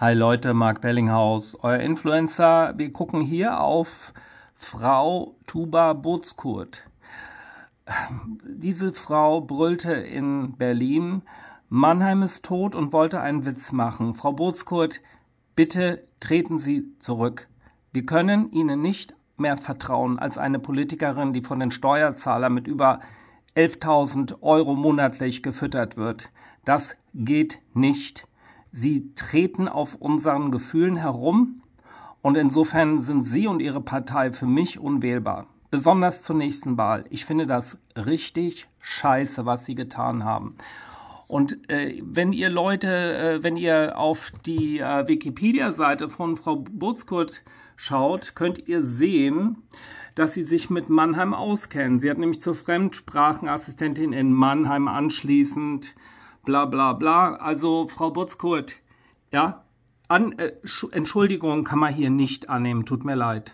Hi Leute, Marc Bellinghaus, euer Influencer. Wir gucken hier auf Frau Tuba Bozkurt. Diese Frau brüllte in Berlin, Mannheim ist tot und wollte einen Witz machen. Frau Bozkurt, bitte treten Sie zurück. Wir können Ihnen nicht mehr vertrauen als eine Politikerin, die von den Steuerzahlern mit über 11.000 Euro monatlich gefüttert wird. Das geht nicht. Sie treten auf unseren Gefühlen herum und insofern sind Sie und Ihre Partei für mich unwählbar. Besonders zur nächsten Wahl. Ich finde das richtig scheiße, was Sie getan haben. Und äh, wenn ihr Leute, äh, wenn ihr auf die äh, Wikipedia-Seite von Frau Butzkurt schaut, könnt ihr sehen, dass sie sich mit Mannheim auskennen. Sie hat nämlich zur Fremdsprachenassistentin in Mannheim anschließend bla bla bla. Also Frau Butzkurt, ja, an, äh, Entschuldigung kann man hier nicht annehmen, tut mir leid.